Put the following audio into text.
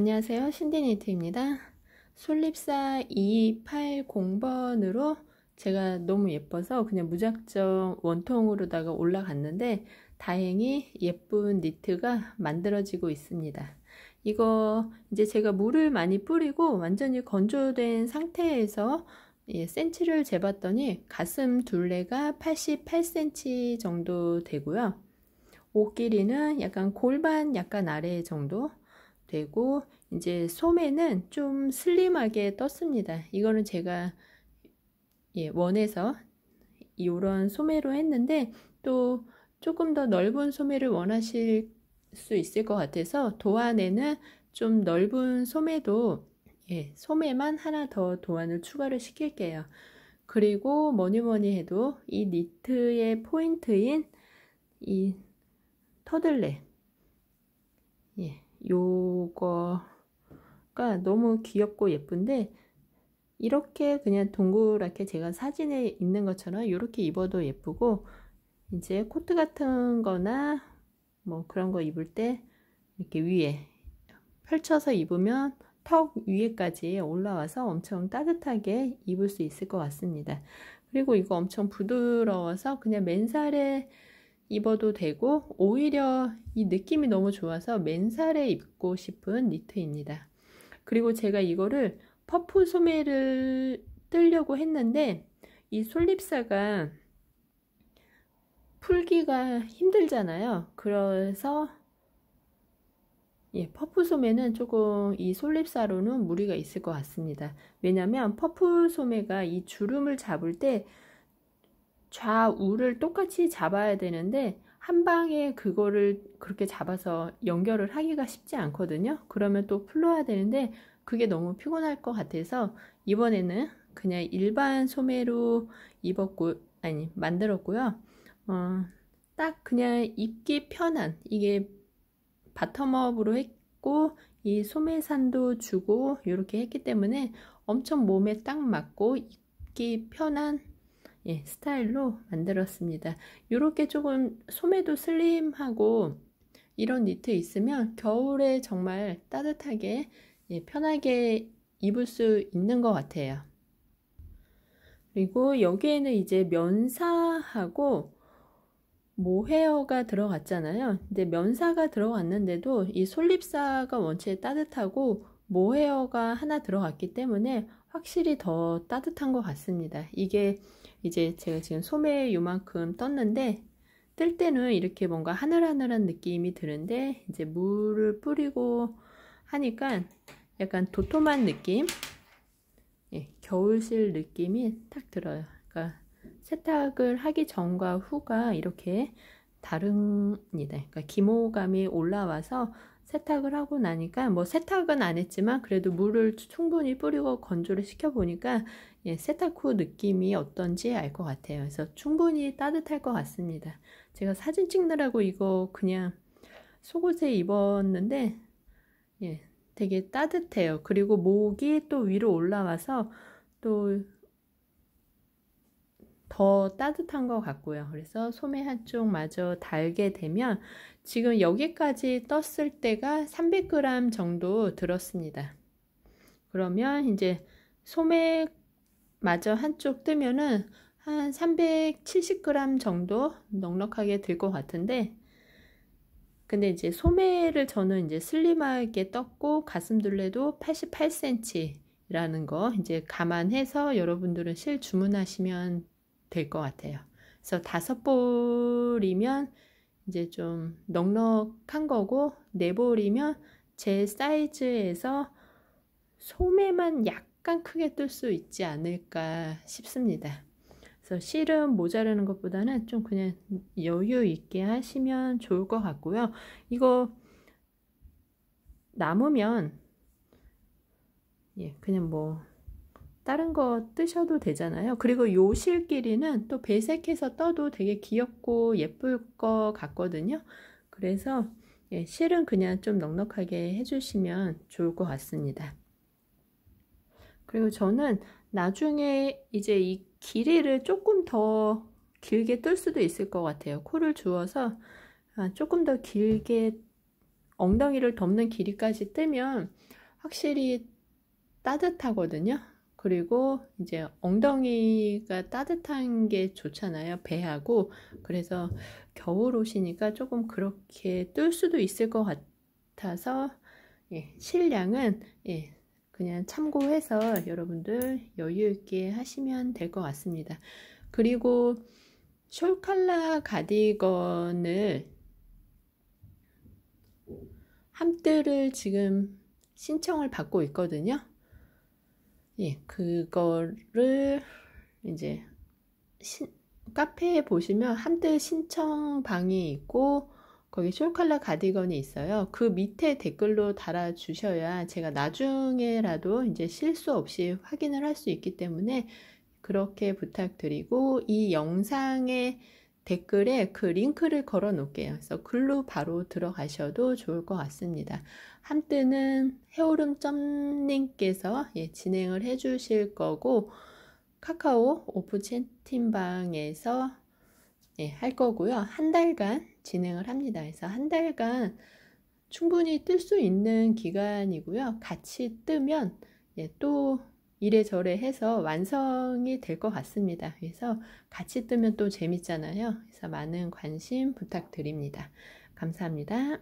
안녕하세요. 신디니트입니다. 솔립사 2280번으로 제가 너무 예뻐서 그냥 무작정 원통으로다가 올라갔는데 다행히 예쁜 니트가 만들어지고 있습니다. 이거 이제 제가 물을 많이 뿌리고 완전히 건조된 상태에서 예, 센치를 재봤더니 가슴 둘레가 88cm 정도 되고요. 옷 길이는 약간 골반 약간 아래 정도 되고 이제 소매는 좀 슬림하게 떴습니다. 이거는 제가 예, 원해서 이런 소매로 했는데 또 조금 더 넓은 소매를 원하실 수 있을 것 같아서 도안에는 좀 넓은 소매도 예, 소매만 하나 더 도안을 추가를 시킬게요. 그리고 뭐니뭐니 해도 이 니트의 포인트인 이 터들레 예, 요거가 너무 귀엽고 예쁜데 이렇게 그냥 동그랗게 제가 사진에 있는 것처럼 이렇게 입어도 예쁘고 이제 코트 같은 거나 뭐 그런 거 입을 때 이렇게 위에 펼쳐서 입으면 턱 위에까지 올라와서 엄청 따뜻하게 입을 수 있을 것 같습니다. 그리고 이거 엄청 부드러워서 그냥 맨살에 입어도 되고 오히려 이 느낌이 너무 좋아서 맨살에 입고 싶은 니트입니다. 그리고 제가 이거를 퍼프 소매를 뜨려고 했는데 이 솔잎사가 풀기가 힘들잖아요. 그래서 예, 퍼프 소매는 조금 이 솔잎사로는 무리가 있을 것 같습니다. 왜냐하면 퍼프 소매가 이 주름을 잡을 때 좌우를 똑같이 잡아야 되는데 한 방에 그거를 그렇게 잡아서 연결을 하기가 쉽지 않거든요. 그러면 또 풀러야 되는데 그게 너무 피곤할 것 같아서 이번에는 그냥 일반 소매로 입었고 아니 만들었고요. 어, 딱 그냥 입기 편한 이게 바텀업으로 했고 이 소매산도 주고 이렇게 했기 때문에 엄청 몸에 딱 맞고 입기 편한 예, 스타일로 만들었습니다. 이렇게 조금 소매도 슬림하고 이런 니트 있으면 겨울에 정말 따뜻하게 예, 편하게 입을 수 있는 것 같아요. 그리고 여기에는 이제 면사하고 모헤어가 들어갔잖아요. 근데 면사가 들어갔는데도 이 솔잎사가 원체 따뜻하고 모헤어가 하나 들어갔기 때문에 확실히 더 따뜻한 것 같습니다. 이게 이제 제가 지금 소매 요만큼 떴는데 뜰 때는 이렇게 뭔가 하늘하늘한 느낌이 드는데 이제 물을 뿌리고 하니까 약간 도톰한 느낌 예, 겨울실 느낌이 딱 들어요. 그러니까 세탁을 하기 전과 후가 이렇게 다릅니다. 그러니까 기모감이 올라와서 세탁을 하고 나니까 뭐 세탁은 안 했지만 그래도 물을 충분히 뿌리고 건조를 시켜보니까 예, 세탁 후 느낌이 어떤지 알 것 같아요. 그래서 충분히 따뜻할 것 같습니다. 제가 사진 찍느라고 이거 그냥 속옷에 입었는데 예, 되게 따뜻해요. 그리고 목이 또 위로 올라와서 또더 따뜻한 것 같고요. 그래서 소매 한쪽마저 달게 되면 지금 여기까지 떴을 때가 300g 정도 들었습니다. 그러면 이제 소매 마저 한쪽 뜨면은 한 370g 정도 넉넉하게 들 것 같은데 근데 이제 소매를 저는 이제 슬림하게 떴고 가슴둘레도 88cm 라는 거 이제 감안해서 여러분들은 실 주문하시면 될것 같아요. 그래서 다섯 볼이면 이제 좀 넉넉한 거고 네 볼이면 제 사이즈에서 소매만 약간 크게 뜰 수 있지 않을까 싶습니다. 그래서 실은 모자르는 것보다는 좀 그냥 여유 있게 하시면 좋을 것 같고요. 이거 남으면 예, 그냥 뭐 다른 거 뜨셔도 되잖아요. 그리고 요실끼리는 또 배색해서 떠도 되게 귀엽고 예쁠 것 같거든요. 그래서 예, 실은 그냥 좀 넉넉하게 해주시면 좋을 것 같습니다. 그리고 저는 나중에 이제 이 길이를 조금 더 길게 뜰 수도 있을 것 같아요. 코를 주어서 아, 조금 더 길게 엉덩이를 덮는 길이까지 뜨면 확실히 따뜻하거든요. 그리고 이제 엉덩이가 따뜻한 게 좋잖아요. 배하고. 그래서 겨울 옷이니까 조금 그렇게 뜰 수도 있을 것 같아서 예, 실량은 예, 그냥 참고해서 여러분들 여유있게 하시면 될 것 같습니다. 그리고 숄칼라 가디건을 함뜰을 지금 신청을 받고 있거든요. 예, 그거를 이제 신, 카페에 보시면 한때 신청 방이 있고 거기 쇼컬라 가디건이 있어요. 그 밑에 댓글로 달아주셔야 제가 나중에라도 이제 실수 없이 확인을 할 수 있기 때문에 그렇게 부탁드리고 이 영상에 댓글에 그 링크를 걸어 놓을게요. 그래서 글로 바로 들어가셔도 좋을 것 같습니다. 한때는 해오름 점님께서 예, 진행을 해주실 거고 카카오 오프 채팅방에서 예, 할 거고요. 한 달간 진행을 합니다. 그래서 한 달간 충분히 뜰 수 있는 기간이고요. 같이 뜨면 예, 또 이래저래 해서 완성이 될 것 같습니다. 그래서 같이 뜨면 또 재밌잖아요. 그래서 많은 관심 부탁드립니다. 감사합니다.